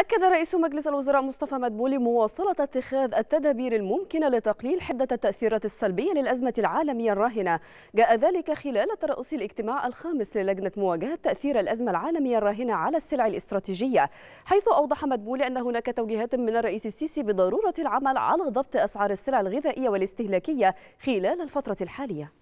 أكد رئيس مجلس الوزراء مصطفى مدبولي مواصلة اتخاذ التدابير الممكنة لتقليل حدة التأثيرات السلبية للأزمة العالمية الراهنة جاء ذلك خلال ترأس الاجتماع الخامس للجنة مواجهة تأثير الأزمة العالمية الراهنة على السلع الاستراتيجية حيث أوضح مدبولي أن هناك توجيهات من الرئيس السيسي بضرورة العمل على ضبط أسعار السلع الغذائية والاستهلاكية خلال الفترة الحالية